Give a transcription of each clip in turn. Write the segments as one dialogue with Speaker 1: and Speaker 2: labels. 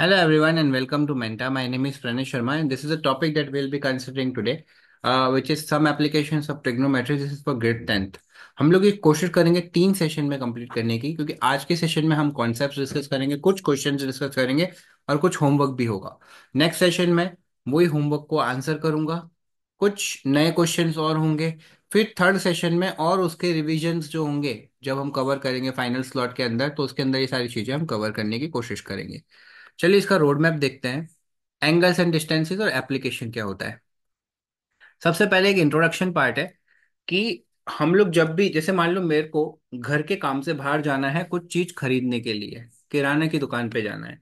Speaker 1: Hello everyone and welcome to Menta. My name is Pranav Sharma and this is a topic that we'll be considering today, uh, which is some applications of trigonometry. This is for grade 10th. हम लोग ये कोशिश करेंगे तीन session में complete करने की क्योंकि आज के सेशन में हम कॉन्सेप्ट डिस्कस करेंगे कुछ क्वेश्चन डिस्कस करेंगे और कुछ होमवर्क भी होगा नेक्स्ट सेशन में वही होमवर्क को आंसर करूंगा कुछ नए क्वेश्चंस और होंगे फिर थर्ड सेशन में और उसके रिविजन्स जो होंगे जब हम कवर करेंगे फाइनल स्लॉट के अंदर तो उसके अंदर ये सारी चीज़ें हम कवर करने की कोशिश करेंगे चलिए इसका रोड मैप देखते हैं एंगल्स एंड डिस्टेंसेस और एप्लीकेशन क्या होता है सबसे पहले एक इंट्रोडक्शन पार्ट है कि हम लोग जब भी जैसे मान लो मेरे को घर के काम से बाहर जाना है कुछ चीज खरीदने के लिए किराने की दुकान पे जाना है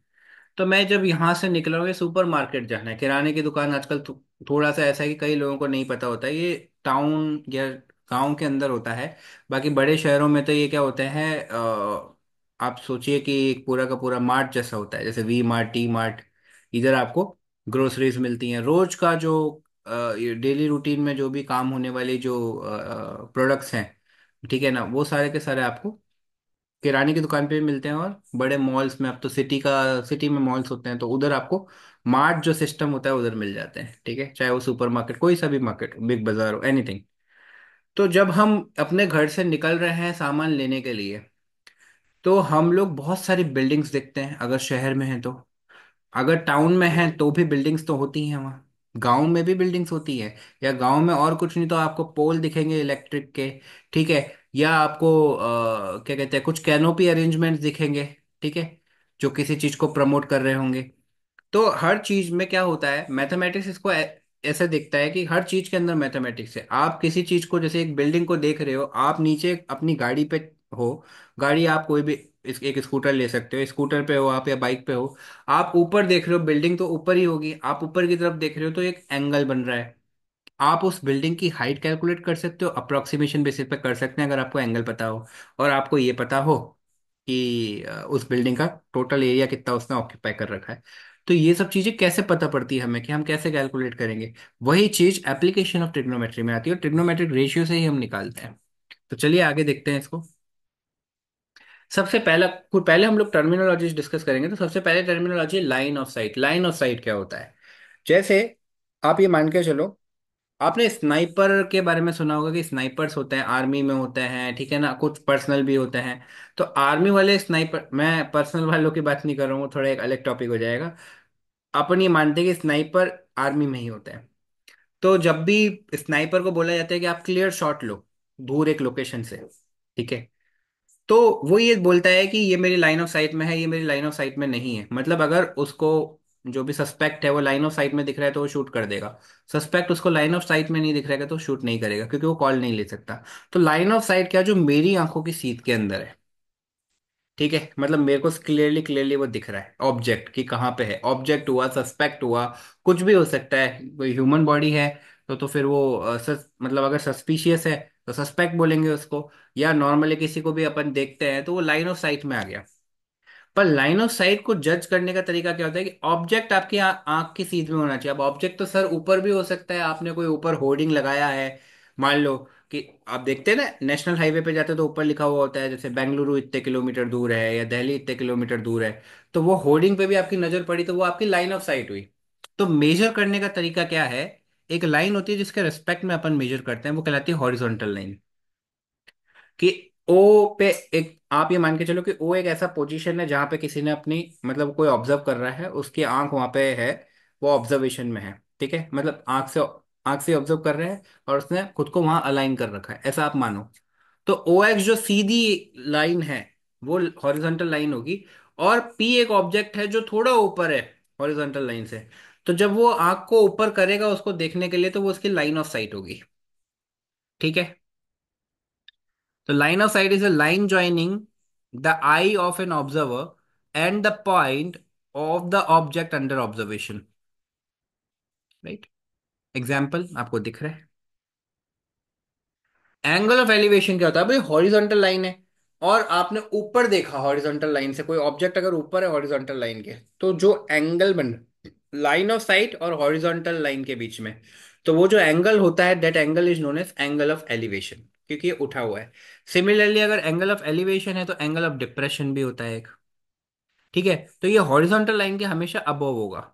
Speaker 1: तो मैं जब यहाँ से निकला हूँ सुपर मार्केट जाना है किराने की दुकान आजकल तो थोड़ा सा ऐसा है कि कई लोगों को नहीं पता होता ये टाउन या गांव के अंदर होता है बाकी बड़े शहरों में तो ये क्या होते हैं आप सोचिए कि एक पूरा का पूरा मार्ट जैसा होता है जैसे वी मार्ट टी मार्ट इधर आपको ग्रोसरीज मिलती हैं रोज का जो डेली रूटीन में जो भी काम होने वाले जो प्रोडक्ट्स हैं ठीक है ना वो सारे के सारे आपको किराने की दुकान पे भी मिलते हैं और बड़े मॉल्स में अब तो सिटी का सिटी में मॉल्स होते हैं तो उधर आपको मार्ट जो सिस्टम होता है उधर मिल जाते हैं ठीक है चाहे वो सुपर मार्केट कोई सा भी मार्केट बिग बाजार हो एनीथिंग तो जब हम अपने घर से निकल रहे हैं सामान लेने के लिए तो हम लोग बहुत सारी बिल्डिंग्स देखते हैं अगर शहर में हैं तो अगर टाउन में हैं तो भी बिल्डिंग्स तो होती हैं वहाँ गांव में भी बिल्डिंग्स होती है या गांव में और कुछ नहीं तो आपको पोल दिखेंगे इलेक्ट्रिक के ठीक है या आपको आ, क्या कहते हैं कुछ कैनोपी अरेंजमेंट्स दिखेंगे ठीक है जो किसी चीज़ को प्रमोट कर रहे होंगे तो हर चीज़ में क्या होता है मैथमेटिक्स इसको ऐसे देखता है कि हर चीज़ के अंदर मैथमेटिक्स है आप किसी चीज़ को जैसे एक बिल्डिंग को देख रहे हो आप नीचे अपनी गाड़ी पे हो गाड़ी आप कोई भी इस, एक स्कूटर ले सकते हो स्कूटर पे हो आप या बाइक पे हो आप ऊपर देख रहे हो बिल्डिंग तो ऊपर ही होगी आप ऊपर की तरफ देख रहे हो तो एक एंगल बन रहा है आप उस बिल्डिंग की हाइट कैलकुलेट कर सकते हो अप्रोक्सीमेशन बेसिस पे कर सकते हैं अगर आपको एंगल पता हो और आपको ये पता हो कि उस बिल्डिंग का टोटल एरिया कितना उसने ऑक्यूपाई कर रखा है तो ये सब चीज़ें कैसे पता पड़ती है हमें कि हम कैसे कैलकुलेट करेंगे वही चीज़ एप्लीकेशन ऑफ ट्रिग्नोमेट्री में आती है और ट्रिग्नोमेट्रिक रेशियो से ही हम निकालते हैं तो चलिए आगे देखते हैं इसको सबसे पहला पहले हम लोग टर्मिनोलॉजी डिस्कस करेंगे तो सबसे पहले terminology line of sight line of sight क्या होता है जैसे आप ये मान के चलो आपने स्नाइपर के बारे में सुना होगा कि स्नाइपर्स होते हैं आर्मी में होते हैं ठीक है ना कुछ पर्सनल भी होते हैं तो आर्मी वाले स्नाइपर मैं पर्सनल वालों की बात नहीं कर रहा हूँ थोड़ा एक अलग टॉपिक हो जाएगा अपन ये मानते हैं कि स्नाइपर आर्मी में ही होते हैं तो जब भी स्नाइपर को बोला जाता है कि आप क्लियर शॉट लो दूर एक लोकेशन से ठीक है तो वो ये बोलता है कि ये मेरी लाइन ऑफ साइट में है ये मेरी लाइन ऑफ साइट में नहीं है मतलब अगर उसको जो भी सस्पेक्ट है वो लाइन ऑफ साइट में दिख रहा है तो वो शूट कर देगा सस्पेक्ट उसको लाइन ऑफ साइट में नहीं दिख रहा है तो शूट नहीं करेगा क्योंकि वो कॉल नहीं ले सकता तो लाइन ऑफ साइट क्या जो मेरी आंखों की सीध के अंदर है ठीक है मतलब मेरे को क्लियरली क्लियरली वो दिख रहा है ऑब्जेक्ट कि कहाँ पे है ऑब्जेक्ट हुआ सस्पेक्ट हुआ कुछ भी हो सकता है कोई ह्यूमन बॉडी है तो तो फिर वो अ, सस, मतलब अगर सस्पिशियस है तो सस्पेक्ट बोलेंगे उसको या नॉर्मली किसी को भी अपन देखते हैं तो वो लाइन ऑफ साइट में आ गया पर लाइन ऑफ साइट को जज करने का तरीका क्या होता है कि ऑब्जेक्ट आपकी आंख की सीध में होना चाहिए अब ऑब्जेक्ट तो सर ऊपर भी हो सकता है आपने कोई ऊपर होर्डिंग लगाया है मान लो कि आप देखते हैं ना नेशनल हाईवे पे जाते तो ऊपर लिखा हुआ होता है जैसे बेंगलुरु इतने किलोमीटर दूर है या दिल्ली इतने किलोमीटर दूर है तो वो होर्डिंग पे भी आपकी नजर पड़ी तो वो आपकी लाइन ऑफ साइट हुई तो मेजर करने का तरीका क्या है एक लाइन होती है जिसके रेस्पेक्ट में अपन मेजर करते हैं वो कहलाती है हॉरिजॉन्टल लाइन कि ओ पे एक आप ये मान के चलो कि ओ एक ऐसा पोजीशन है जहां पे किसी ने अपनी मतलब कोई ऑब्जर्व कर रहा है उसकी आंख वहां पे है वो ऑब्जर्वेशन में है ठीक है मतलब आंख से आंख से ऑब्जर्व कर रहे हैं और उसने खुद को वहां अलाइन कर रखा है ऐसा आप मानो तो ओ एक्स जो सीधी लाइन है वो हॉरिजॉन्टल लाइन होगी और पी एक ऑब्जेक्ट है जो थोड़ा ऊपर है हॉरिजॉन्टल लाइन से तो जब वो आंख को ऊपर करेगा उसको देखने के लिए तो वो उसकी लाइन ऑफ साइट होगी ठीक है तो line of sight is a line joining the eye of an observer and the point of the object under observation right example आपको दिख रहा है एंगल ऑफ एलिवेशन क्या होता है भाई हॉरिजॉन्टल लाइन है और आपने ऊपर देखा हॉरिजॉन्टल लाइन से कोई ऑब्जेक्ट अगर ऊपर है हॉरिजॉन्टल लाइन के तो जो एंगल बन लाइन ऑफ साइट और हॉरिजॉन्टल लाइन के बीच में तो वो जो एंगल होता है that angle is known as angle of elevation क्योंकि ये उठा हुआ है सिमिलरली अगर एंगल ऑफ एलिवेशन है तो एंगल ऑफ डिप्रेशन भी होता है एक ठीक है तो ये हॉरिजॉन्टल लाइन के हमेशा अबोव होगा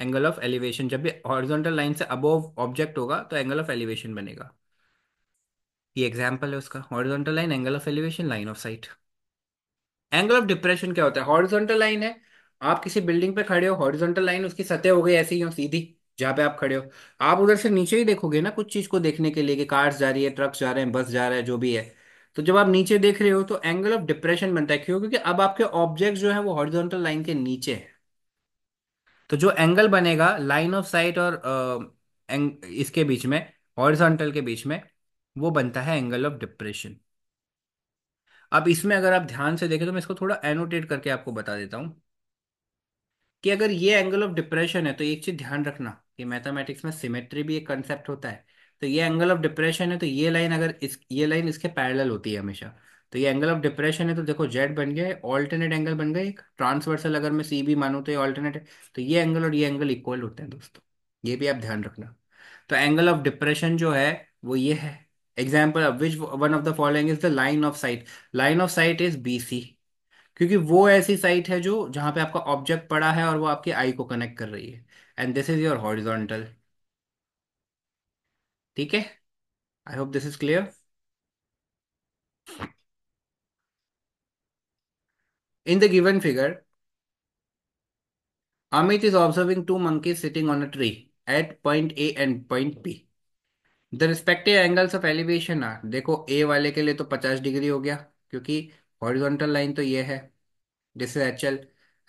Speaker 1: एंगल ऑफ एलिवेशन जब भी हॉरिजॉन्टल लाइन से अबोव ऑब्जेक्ट होगा तो एंगल ऑफ एलिवेशन बनेगा ये एग्जाम्पल है उसका horizontal line angle of elevation line of sight angle of depression क्या होता है हॉरिजॉन्टल लाइन है आप किसी बिल्डिंग पे खड़े हो हॉरिजॉन्टल लाइन उसकी सतह हो गई ऐसी ही हो सीधी जहाँ पे आप खड़े हो आप उधर से नीचे ही देखोगे ना कुछ चीज को देखने के लिए कि कार्स जा रही है ट्रक्स जा रहे हैं बस जा रहा है जो भी है तो जब आप नीचे देख रहे हो तो एंगल ऑफ डिप्रेशन बनता है क्यों क्योंकि अब आपके ऑब्जेक्ट जो है वो हॉरिजॉन्टल लाइन के नीचे है तो जो एंगल बनेगा लाइन ऑफ साइट और एंग, इसके बीच में हॉरिजॉन्टल के बीच में वो बनता है एंगल ऑफ डिप्रेशन अब इसमें अगर आप ध्यान से देखें तो मैं इसको थोड़ा एनोटेट करके आपको बता देता हूँ कि अगर ये एंगल ऑफ डिप्रेशन है तो एक चीज ध्यान रखना कि मैथमेटिक्स में सिमेट्री भी एक कंसेप्ट होता है तो ये एंगल ऑफ डिप्रेशन है तो ये लाइन अगर इस ये लाइन इसके पैरेलल होती है हमेशा तो ये एंगल ऑफ डिप्रेशन है तो देखो जेड बन गया ऑल्टरनेट एंगल बन गया एक ट्रांसवर्सल अगर मैं सी बी मानू तो ये ऑल्टरनेट है तो ये एंगल और ये एंगल इक्वल होते हैं दोस्तों ये भी आप ध्यान रखना तो एंगल ऑफ डिप्रेशन जो है वो ये है example which one of the following is the line of sight line of sight is B C क्योंकि वो ऐसी साइट है जो जहां पे आपका ऑब्जेक्ट पड़ा है और वो आपकी आई को कनेक्ट कर रही है and this is your horizontal ठीक है I hope this is clear in the given figure Amit is observing two monkey sitting on a tree at point A and point B the respective angles of elevation are देखो A वाले के लिए तो पचास degree हो गया क्योंकि horizontal line तो ये है this is H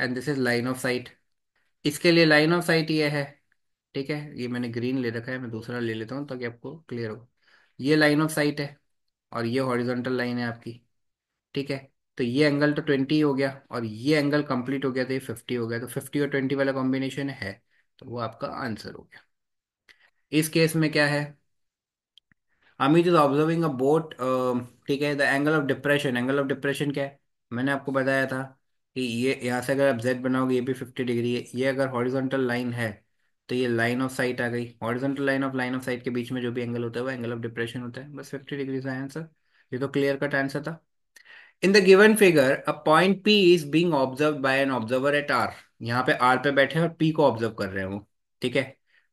Speaker 1: and this is line of sight इसके लिए लाइन ऑफ साइट ये है ठीक है ये मैंने ग्रीन ले रखा है मैं दूसरा ले लेता हूँ ताकि आपको क्लियर हो ये लाइन ऑफ साइट है और ये हॉरिजॉन्टल लाइन है आपकी ठीक है तो ये एंगल तो ट्वेंटी हो गया और ये एंगल कंप्लीट हो गया तो ये फिफ्टी हो गया तो फिफ्टी और ट्वेंटी वाला कॉम्बिनेशन है तो वो आपका आंसर हो गया इस केस में क्या है Amit is observing a boat ठीक है the angle of depression angle of depression क्या है मैंने आपको बताया था कि ये यहाँ से अगर आप जेड बनाओगे ये भी फिफ्टी डिग्री है ये अगर हॉरिजॉन्टल लाइन है तो ये लाइन ऑफ साइट आ गई horizontal line of line of sight के बीच में जो भी एंगल होता है वो एंगल ऑफ डिप्रेशन होता है बस फिफ्टी डिग्री का आंसर ये तो क्लियर कट आंसर था in the given figure a point P is being observe by an observer at R यहाँ पे आर पे बैठे हैं और पी को ऑब्जर्व कर रहे हैं वो ठीक है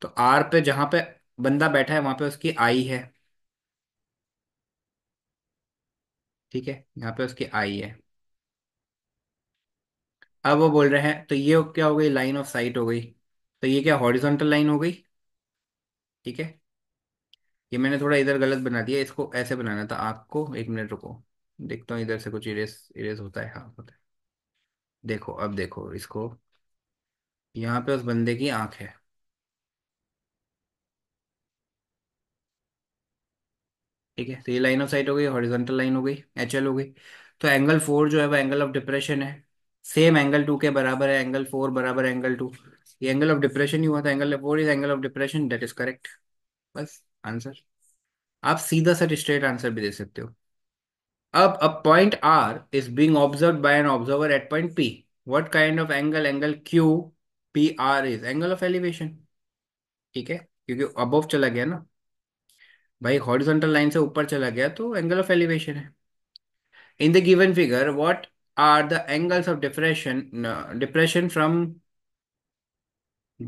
Speaker 1: तो आर पे जहां पे बंदा बैठा है वहां पे उसकी आई है ठीक है यहाँ पे उसकी आई है अब वो बोल रहे हैं तो ये क्या हो गई लाइन ऑफ साइट हो गई तो ये क्या हॉरिजॉन्टल लाइन हो गई ठीक है ये मैंने थोड़ा इधर गलत बना दिया इसको ऐसे बनाना था आपको एक मिनट रुको देखता हूँ इधर से कुछ इरेज इरेज होता है हाँ होता है देखो अब देखो इसको यहाँ पे उस बंदे की आंख है ठीक है तो ये लाइन ऑफ साइट हो गई हॉरिजॉन्टल लाइन हो गई एच एल हो गई तो एंगल फोर जो है वो एंगल ऑफ डिप्रेशन है सेम एंगल टू के बराबर है एंगल फोर बराबर एंगल टू ये एंगल ऑफ डिप्रेशन ही हुआ था angle four is angle of depression that is correct बस आंसर आप सीधा सर स्ट्रेट आंसर भी दे सकते हो अब a point R is being observe by an observer at point P what kind of angle angle Q P R is angle of elevation ठीक है क्योंकि अबोव चला गया ना भाई हॉरिजॉन्टल लाइन से ऊपर चला गया तो एंगल ऑफ एलिवेशन है in the given figure what are the angles of depression uh, depression from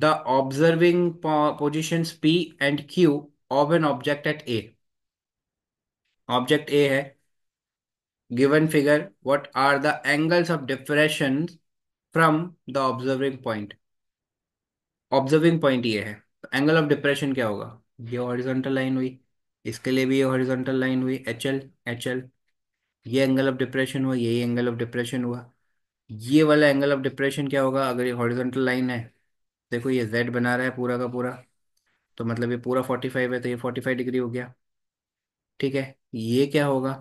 Speaker 1: the observing po positions P and Q of an object at A. Object A है given figure what are the angles of depression from the observing point observing point ये है angle Angle of depression? होगा ये horizontal line हुई इसके लिए भी ये horizontal horizontal line. H HL. ये एंगल ऑफ डिप्रेशन हुआ यही एंगल ऑफ डिप्रेशन हुआ ये वाला एंगल ऑफ डिप्रेशन क्या होगा अगर ये हॉरिजॉन्टल लाइन है देखो ये जेड बना रहा है पूरा का पूरा तो मतलब ये पूरा फोर्टी फाइव है तो ये फोर्टी फाइव डिग्री हो गया ठीक है ये क्या होगा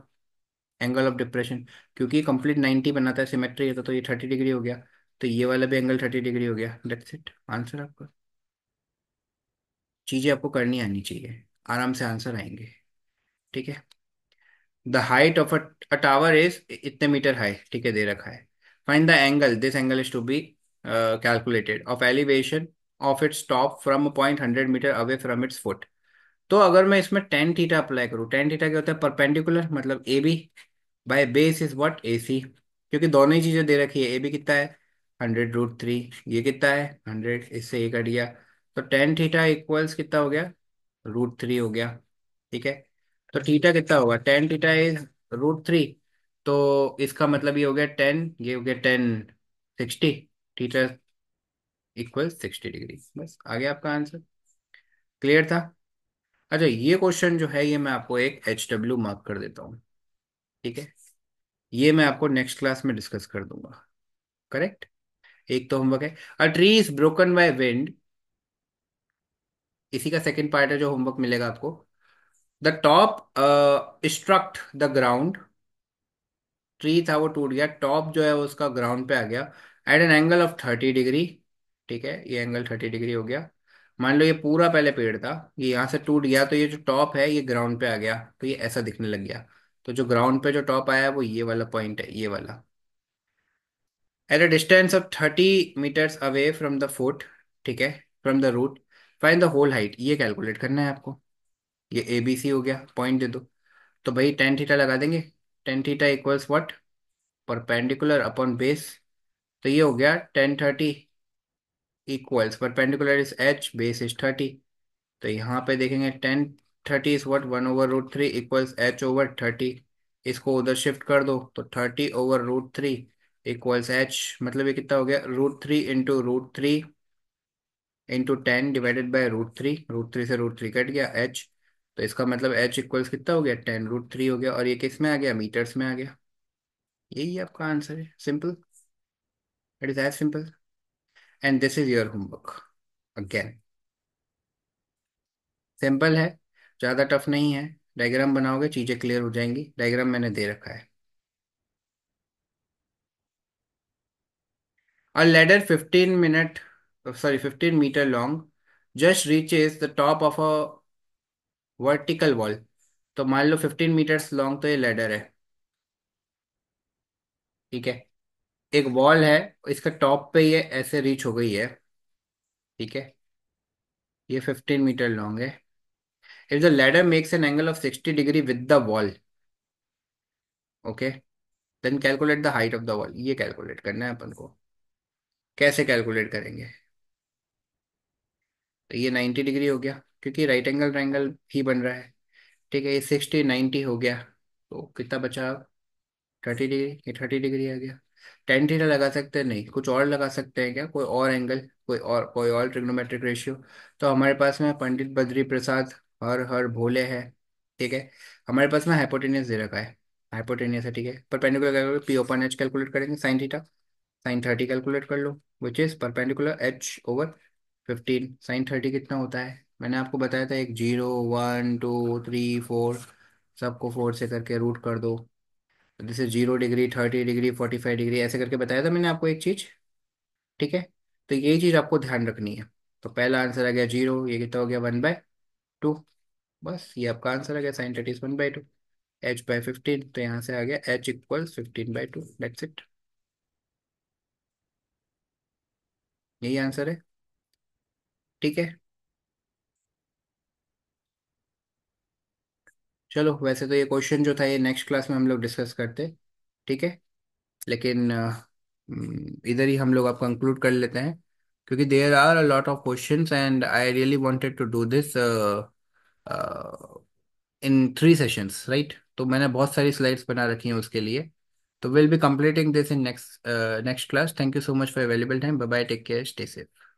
Speaker 1: एंगल ऑफ डिप्रेशन क्योंकि कंप्लीट नाइन्टी बनाता है सिमेट्री है तो, तो ये थर्टी डिग्री हो गया तो ये वाला भी एंगल थर्टी डिग्री हो गया डेट्स इट आंसर आपका चीज़ें आपको करनी आनी चाहिए आराम से आंसर आएंगे ठीक है the height of a tower is इतने मीटर हाई ठीक है दे रखा है find the angle this angle is to be calculated of elevation of its top from point hundred metre away from its foot तो अगर मैं इसमें टेन थीटा अप्लाई करूँ टेन थीटा क्या होता है परपेंडिकुलर मतलब A B by base is what A C क्योंकि दोनों ही चीज़ें दे रखी है ए बी कितना है हंड्रेड रूट थ्री ये कितना है हंड्रेड इससे ये कट गया तो टेन थीटा इक्वल्स कितना हो गया रूट थ्री हो गया ठीक है तो थीटा कितना होगा tan theta is root three तो इसका मतलब ये हो गया टेन ये हो गया tan sixty theta equal sixty degree बस आ गया आपका आंसर क्लियर था अच्छा ये क्वेश्चन जो है ये मैं आपको एक एच डब्ल्यू मार्क कर देता हूँ ठीक है ये मैं आपको नेक्स्ट क्लास में डिस्कस कर दूंगा करेक्ट एक तो होमवर्क है a tree is broken by wind इसी का सेकंड पार्ट है जो होमवर्क मिलेगा आपको the top struck the ground tree था वो टूट गया टॉप जो है वो उसका ग्राउंड पे आ गया at an angle of thirty degree ठीक है ये एंगल थर्टी डिग्री हो गया मान लो ये पूरा पहले पेड़ था ये यहां से टूट गया तो ये जो टॉप है ये ग्राउंड पे आ गया तो ये ऐसा दिखने लग गया तो जो ग्राउंड पे जो टॉप आया है वो ये वाला पॉइंट है ये वाला at a distance of thirty metres away from the foot ठीक है from the root fine the whole height ये कैलकुलेट करना है आपको ये ए बी सी हो गया पॉइंट दे दो तो भाई टेन थीटा लगा देंगे tan theta equals what perpendicular upon base तो ये हो गया tan thirty equals perpendicular is H base is thirty तो यहाँ पे देखेंगे tan thirty is what one over root three equals H over thirty इसको उधर शिफ्ट कर दो तो thirty over root three equals H मतलब ये कितना हो गया root three into root three into ten divided by root three root three से रूट थ्री कट गया एच तो इसका मतलब एच इक्वल्स कितना हो गया टेन रूट थ्री हो गया और ये किस में आ गया मीटर्स में आ गया यही आपका आंसर है simple it is as simple and this is your homework again simple है ज़्यादा टफ नहीं है डायग्राम बनाओगे चीज़ें क्लियर हो जाएंगी डायग्राम मैंने दे रखा है A ladder fifteen minute sorry fifteen metre long just reaches the top of a vertical wall तो मान लो फिफ्टीन मीटर्स लॉन्ग तो ये लेडर है ठीक है एक वॉल है इसका टॉप पे ये ऐसे रीच हो गई है ठीक है ये फिफ्टीन मीटर लॉन्ग है if the ladder makes an angle of sixty degree with the wall okay then calculate the height of the wall ये कैलकुलेट करना है अपन को कैसे कैलकुलेट करेंगे तो ये नाइन्टी डिग्री हो गया क्योंकि राइट एंगल ट्राइंगल ही बन रहा है ठीक है ये सिक्सटी नाइन्टी हो गया तो कितना बचा थर्टी डिग्री ये थर्टी डिग्री आ गया टेन थीटा लगा सकते हैं नहीं कुछ और लगा सकते हैं क्या कोई और एंगल कोई और कोई और ट्रिग्नोमेट्रिक रेशियो तो हमारे पास में पंडित बद्री प्रसाद हर हर भोले है ठीक है हमारे पास में हाइपोटेनियस दे रखा है हाइपोटेनियस है ठीक है perpendicular P upon H calculate करेंगे sine theta sine thirty calculate कर लो which is perpendicular H over fifteen sine thirty कितना होता है मैंने आपको बताया था एक zero one two three four सबको फोर से करके रूट कर दो जैसे zero degree thirty degree forty five degree ऐसे करके बताया था मैंने आपको एक चीज़ ठीक है तो यही चीज़ आपको ध्यान रखनी है तो पहला आंसर आ गया जीरो ये कितना हो गया वन बाय टू बस ये आपका आंसर आ गया sine thirty one by two H by fifteen तो यहाँ से आ गया H equal fifteen by two that's it यही आंसर है ठीक है चलो वैसे तो ये क्वेश्चन जो था ये नेक्स्ट क्लास में हम लोग डिस्कस करते ठीक है लेकिन इधर ही हम लोग आप कंक्लूड कर लेते हैं क्योंकि there are a lot of questions and I really wanted to do this in three sessions right तो मैंने बहुत सारी स्लाइड्स बना रखी हैं उसके लिए तो will be completing this in next next class thank you so much for available time bye bye take care stay safe